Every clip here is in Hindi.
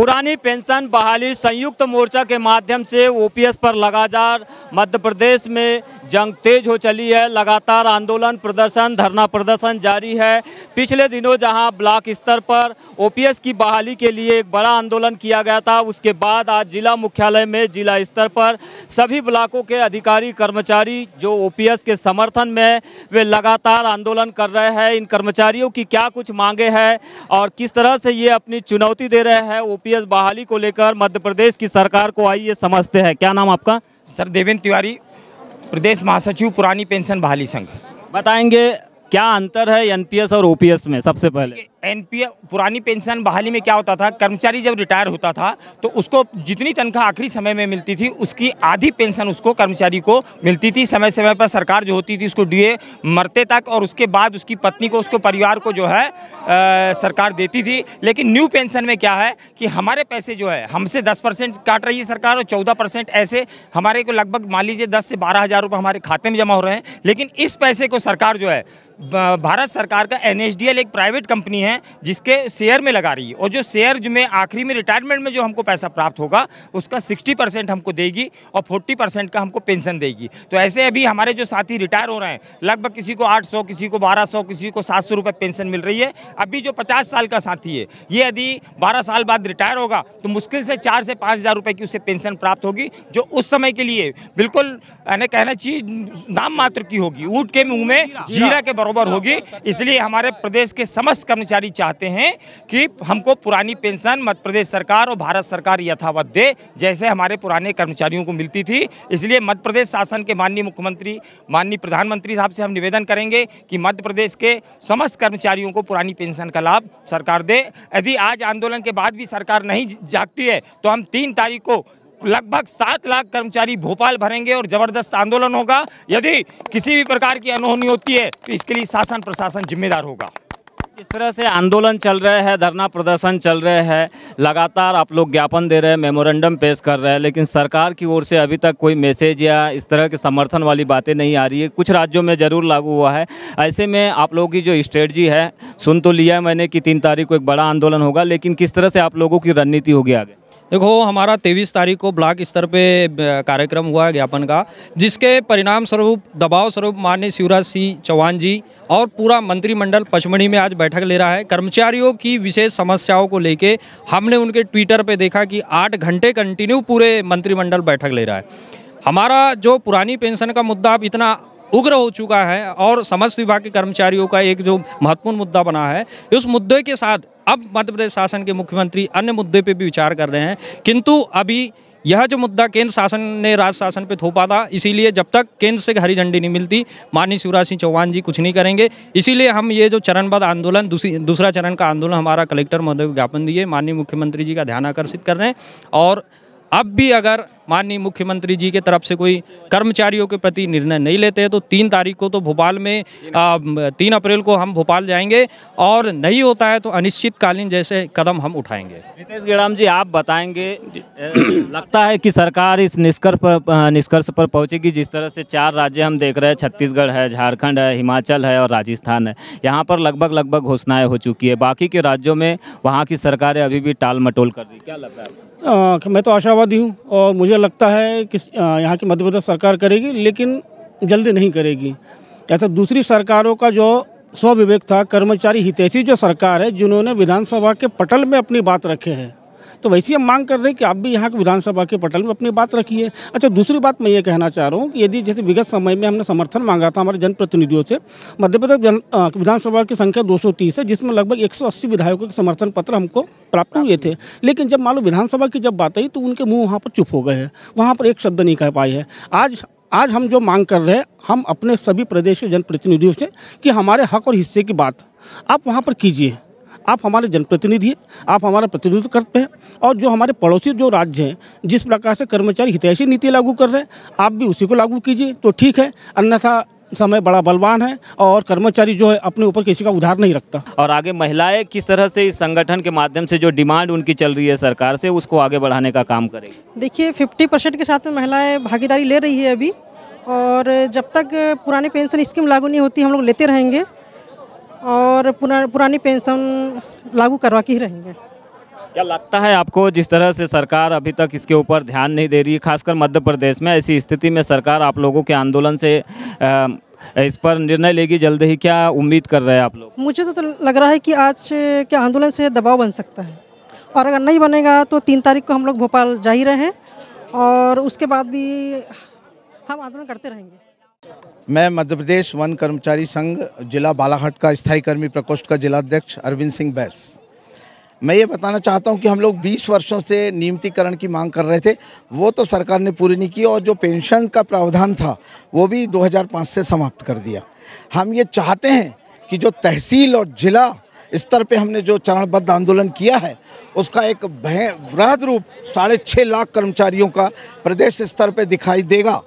पुरानी पेंशन बहाली संयुक्त मोर्चा के माध्यम से ओपीएस पर लगातार मध्य प्रदेश में जंग तेज हो चली है लगातार आंदोलन प्रदर्शन धरना प्रदर्शन जारी है पिछले दिनों जहां ब्लॉक स्तर पर ओपीएस की बहाली के लिए एक बड़ा आंदोलन किया गया था उसके बाद आज जिला मुख्यालय में जिला स्तर पर सभी ब्लॉकों के अधिकारी कर्मचारी जो ओपीएस के समर्थन में वे लगातार आंदोलन कर रहे हैं इन कर्मचारियों की क्या कुछ मांगे हैं और किस तरह से ये अपनी चुनौती दे रहे हैं ओ बहाली को लेकर मध्य प्रदेश की सरकार को आई ये समझते हैं क्या नाम आपका सर देवेंद्र तिवारी प्रदेश महासचिव पुरानी पेंशन बहाली संघ बताएंगे क्या अंतर है एनपीएस और ओपीएस में सबसे पहले एनपीए पुरानी पेंशन बहाली में क्या होता था कर्मचारी जब रिटायर होता था तो उसको जितनी तनख्वाह आखिरी समय में मिलती थी उसकी आधी पेंशन उसको कर्मचारी को मिलती थी समय समय पर सरकार जो होती थी उसको डीए मरते तक और उसके बाद उसकी पत्नी को उसको परिवार को जो है आ, सरकार देती थी लेकिन न्यू पेंशन में क्या है कि हमारे पैसे जो है हमसे दस परसेंट काट रही है सरकार और चौदह परसेंट ऐसे हमारे को लगभग मान लीजिए दस से बारह हज़ार रुपये हमारे खाते में जमा हो रहे हैं लेकिन इस पैसे को सरकार जो है भारत सरकार का एन एक प्राइवेट कंपनी है हैं जिसके शेयर में लगा रही है और जो शेयर में आखिरी में रिटायरमेंट में जो हमको पैसा प्राप्त होगा उसका सिक्सटी परसेंट हमको देगी और फोर्टी परसेंट का हमको पेंशन देगी तो ऐसे अभी हमारे जो साथी रिटायर हो रहे हैं लगभग किसी को आठ सौ किसी को बारह सौ किसी को सात सौ रुपये पेंशन मिल रही है अभी जो पचास साल का साथी है ये यदि बारह साल बाद रिटायर होगा तो मुश्किल से चार से पाँच हज़ार रुपये की उससे पेंशन प्राप्त होगी जो उस समय के लिए बिल्कुल यानी कहना चाहिए नाम मात्र की होगी ऊट के मुँह में जीरा के बराबर होगी इसलिए हमारे प्रदेश के समस्त कर्मचारी कर्मचारी चाहते हैं कि हमको पुरानी पेंशन मध्य प्रदेश सरकार और भारत सरकार यथावत दे जैसे हमारे पुराने कर्मचारियों को मिलती थी इसलिए मध्य प्रदेश शासन के माननीय मुख्यमंत्री माननीय प्रधानमंत्री साहब से हम निवेदन करेंगे कि मध्य प्रदेश के समस्त कर्मचारियों को पुरानी पेंशन का लाभ सरकार दे यदि आज आंदोलन के बाद भी सरकार नहीं जागती है तो हम तीन तारीख को लगभग सात लाख कर्मचारी भोपाल भरेंगे और जबरदस्त आंदोलन होगा यदि किसी भी प्रकार की अनहोनी होती है तो इसके लिए शासन प्रशासन जिम्मेदार होगा इस तरह से आंदोलन चल रहे हैं धरना प्रदर्शन चल रहे हैं लगातार आप लोग ज्ञापन दे रहे हैं मेमोरेंडम पेश कर रहे हैं लेकिन सरकार की ओर से अभी तक कोई मैसेज या इस तरह के समर्थन वाली बातें नहीं आ रही है कुछ राज्यों में ज़रूर लागू हुआ है ऐसे में आप लोगों की जो स्ट्रेटजी है सुन तो लिया मैंने कि तीन तारीख को एक बड़ा आंदोलन होगा लेकिन किस तरह से आप लोगों की रणनीति होगी आगे देखो हमारा तेईस तारीख को ब्लॉक स्तर पे कार्यक्रम हुआ है ज्ञापन का जिसके परिणाम स्वरूप दबाव स्वरूप माननीय शिवराज सिंह चौहान जी और पूरा मंत्रिमंडल पचमढ़ी में आज बैठक ले रहा है कर्मचारियों की विशेष समस्याओं को लेके हमने उनके ट्विटर पे देखा कि आठ घंटे कंटिन्यू पूरे मंत्रिमंडल बैठक ले रहा है हमारा जो पुरानी पेंशन का मुद्दा अब इतना उग्र हो चुका है और समस्त विभाग के कर्मचारियों का एक जो महत्वपूर्ण मुद्दा बना है उस मुद्दे के साथ अब मध्य प्रदेश शासन के मुख्यमंत्री अन्य मुद्दे पर भी विचार कर रहे हैं किंतु अभी यह जो मुद्दा केंद्र शासन ने राज्य शासन पे थोपा था इसीलिए जब तक केंद्र से हरी झंडी नहीं मिलती माननीय शिवराज सिंह चौहान जी कुछ नहीं करेंगे इसीलिए हम ये जो चरणबद्ध आंदोलन दूसरा चरण का आंदोलन हमारा कलेक्टर महोदय को ज्ञापन दिए माननीय मुख्यमंत्री जी का ध्यान आकर्षित कर रहे हैं और अब भी अगर माननीय मुख्यमंत्री जी के तरफ से कोई कर्मचारियों के प्रति निर्णय नहीं लेते हैं तो तीन तारीख को तो भोपाल में आ, तीन अप्रैल को हम भोपाल जाएंगे और नहीं होता है तो अनिश्चितकालीन जैसे कदम हम उठाएंगे नितेश गेड़ाम जी आप बताएंगे लगता है कि सरकार इस निष्कर्ष पर निष्कर्ष पर पहुँचेगी जिस तरह से चार राज्य हम देख रहे हैं छत्तीसगढ़ है झारखंड है हिमाचल है और राजस्थान है यहाँ पर लगभग लगभग घोषणाएँ हो चुकी है बाकी के राज्यों में वहाँ की सरकारें अभी भी टाल मटोल कर रही क्या लगता है मैं तो आशावादी हूँ और मुझे लगता है कि यहाँ की मध्य प्रदेश सरकार करेगी लेकिन जल्दी नहीं करेगी ऐसा दूसरी सरकारों का जो स्वविवेक था कर्मचारी हितैषी जो सरकार है जिन्होंने विधानसभा के पटल में अपनी बात रखे है तो वैसी हम मांग कर रहे हैं कि आप भी यहाँ के विधानसभा के पटल में अपनी बात रखिए अच्छा दूसरी बात मैं ये कहना चाह रहा हूँ कि यदि जैसे विगत समय में हमने समर्थन मांगा था हमारे जनप्रतिनिधियों से मध्य प्रदेश विधानसभा की संख्या दो है जिसमें लगभग एक विधायकों के समर्थन पत्र हमको प्राप्त हुए थे लेकिन जब मान लो विधानसभा की जब बात आई तो उनके मुँह वहाँ पर चुप हो गए हैं वहाँ पर एक शब्द नहीं कह पाए हैं आज आज हम जो मांग कर रहे हैं हम अपने सभी प्रदेश के जनप्रतिनिधियों से कि हमारे हक और हिस्से की बात आप वहाँ पर कीजिए आप हमारे जनप्रतिनिधि हैं आप हमारा प्रतिनिधित्व करते हैं और जो हमारे पड़ोसी जो राज्य हैं जिस प्रकार से कर्मचारी हितैषी नीति लागू कर रहे हैं आप भी उसी को लागू कीजिए तो ठीक है अन्यथा समय बड़ा बलवान है और कर्मचारी जो है अपने ऊपर किसी का उधार नहीं रखता और आगे महिलाएं किस तरह से इस संगठन के माध्यम से जो डिमांड उनकी चल रही है सरकार से उसको आगे बढ़ाने का काम करें देखिए 50 परसेंट के साथ में महिलाएं भागीदारी ले रही है अभी और जब तक पुराने पेंशन स्कीम लागू नहीं होती हम लोग लेते रहेंगे और पुरा, पुरानी पेंशन लागू करवा के ही रहेंगे क्या लगता है आपको जिस तरह से सरकार अभी तक इसके ऊपर ध्यान नहीं दे रही है खासकर मध्य प्रदेश में ऐसी स्थिति में सरकार आप लोगों के आंदोलन से आ, इस पर निर्णय लेगी जल्द ही क्या उम्मीद कर रहे हैं आप लोग मुझे तो, तो लग रहा है कि आज के आंदोलन से दबाव बन सकता है और अगर नहीं बनेगा तो तीन तारीख को हम लोग भोपाल जा ही रहे हैं और उसके बाद भी हम आंदोलन करते रहेंगे मैं मध्य प्रदेश वन कर्मचारी संघ जिला बालाघाट का स्थायी कर्मी प्रकोष्ठ का जिलाध्यक्ष अरविंद सिंह बैस मैं ये बताना चाहता हूँ कि हम लोग 20 वर्षों से नियमितीकरण की मांग कर रहे थे वो तो सरकार ने पूरी नहीं की और जो पेंशन का प्रावधान था वो भी 2005 से समाप्त कर दिया हम ये चाहते हैं कि जो तहसील और जिला स्तर पे हमने जो चरणबद्ध आंदोलन किया है उसका एक वृहद रूप साढ़े छः लाख कर्मचारियों का प्रदेश स्तर पर दिखाई देगा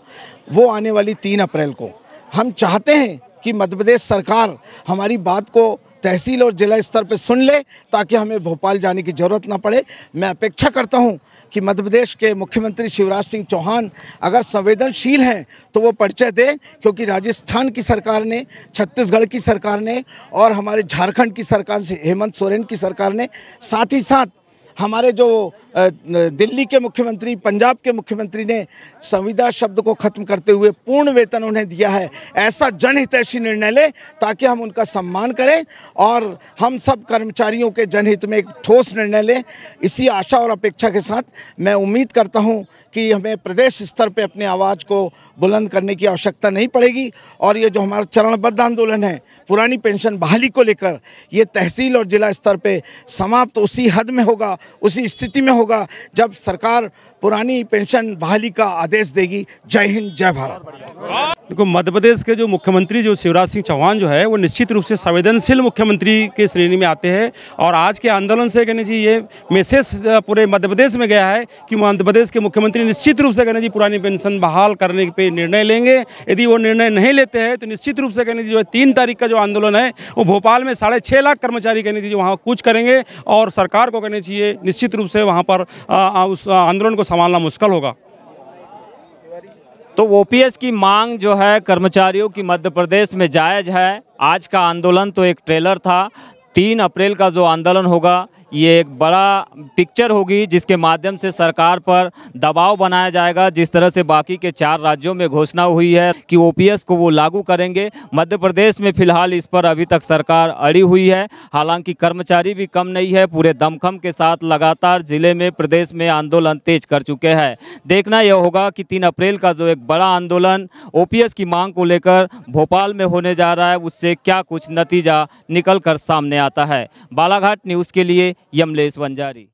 वो आने वाली तीन अप्रैल को हम चाहते हैं कि मध्य प्रदेश सरकार हमारी बात को तहसील और जिला स्तर पर सुन ले ताकि हमें भोपाल जाने की ज़रूरत ना पड़े मैं अपेक्षा करता हूँ कि मध्य प्रदेश के मुख्यमंत्री शिवराज सिंह चौहान अगर संवेदनशील हैं तो वो परिचय दें क्योंकि राजस्थान की सरकार ने छत्तीसगढ़ की सरकार ने और हमारे झारखंड की सरकार से हेमंत सोरेन की सरकार ने साथ ही साथ हमारे जो दिल्ली के मुख्यमंत्री पंजाब के मुख्यमंत्री ने संविदा शब्द को खत्म करते हुए पूर्ण वेतन उन्हें दिया है ऐसा जनहितैषी निर्णय लें ताकि हम उनका सम्मान करें और हम सब कर्मचारियों के जनहित में एक ठोस निर्णय लें इसी आशा और अपेक्षा के साथ मैं उम्मीद करता हूँ कि हमें प्रदेश स्तर पर अपनी आवाज़ को बुलंद करने की आवश्यकता नहीं पड़ेगी और ये जो हमारा चरणबद्ध आंदोलन है पुरानी पेंशन बहाली को लेकर ये तहसील और जिला स्तर पर समाप्त उसी हद में होगा उसी स्थिति में होगा जब सरकार पुरानी पेंशन बहाली का आदेश देगी जय हिंद जय भारत देखो मध्य प्रदेश के जो मुख्यमंत्री जो शिवराज सिंह चौहान जो है वो निश्चित रूप से संवेदनशील मुख्यमंत्री के श्रेणी में आते हैं और आज के आंदोलन से कहने जी ये मैसेज पूरे मध्य प्रदेश में गया है कि मध्य प्रदेश के मुख्यमंत्री निश्चित रूप से कहने जी पुरानी पेंशन बहाल करने पे निर्णय लेंगे यदि वो निर्णय नहीं लेते हैं तो निश्चित रूप से कहने जी जो है तीन तारीख का जो आंदोलन है वो भोपाल में साढ़े लाख कर्मचारी कहने जी वहाँ कूच करेंगे और सरकार को कहने चाहिए निश्चित रूप से वहाँ पर उस आंदोलन को संभालना मुश्किल होगा तो ओपीएस की मांग जो है कर्मचारियों की मध्य प्रदेश में जायज़ है आज का आंदोलन तो एक ट्रेलर था तीन अप्रैल का जो आंदोलन होगा ये एक बड़ा पिक्चर होगी जिसके माध्यम से सरकार पर दबाव बनाया जाएगा जिस तरह से बाकी के चार राज्यों में घोषणा हुई है कि ओपीएस को वो लागू करेंगे मध्य प्रदेश में फिलहाल इस पर अभी तक सरकार अड़ी हुई है हालांकि कर्मचारी भी कम नहीं है पूरे दमखम के साथ लगातार जिले में प्रदेश में आंदोलन तेज कर चुके हैं देखना यह होगा कि तीन अप्रैल का जो एक बड़ा आंदोलन ओ की मांग को लेकर भोपाल में होने जा रहा है उससे क्या कुछ नतीजा निकल कर सामने आता है बालाघाट न्यूज़ के लिए यमलेश वंजारी